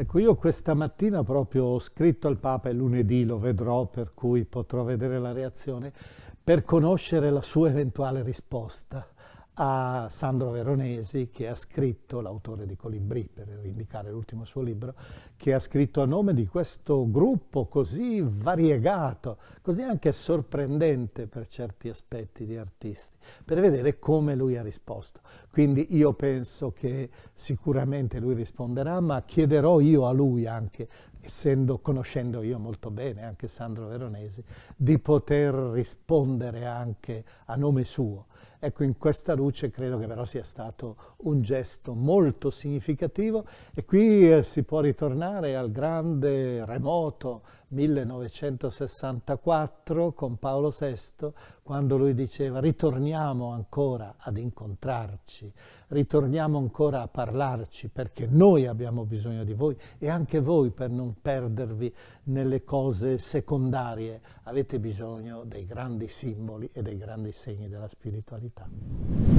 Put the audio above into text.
Ecco, io questa mattina proprio ho scritto al Papa, e lunedì lo vedrò, per cui potrò vedere la reazione, per conoscere la sua eventuale risposta a Sandro Veronesi che ha scritto, l'autore di Colibri per indicare l'ultimo suo libro, che ha scritto a nome di questo gruppo così variegato, così anche sorprendente per certi aspetti di artisti, per vedere come lui ha risposto. Quindi io penso che sicuramente lui risponderà, ma chiederò io a lui anche, essendo, conoscendo io molto bene anche Sandro Veronesi, di poter rispondere anche a nome suo. Ecco, in questa luce luce credo che però sia stato un gesto molto significativo e qui eh, si può ritornare al grande remoto 1964 con Paolo VI quando lui diceva ritorniamo ancora ad incontrarci, ritorniamo ancora a parlarci perché noi abbiamo bisogno di voi e anche voi per non perdervi nelle cose secondarie avete bisogno dei grandi simboli e dei grandi segni della spiritualità.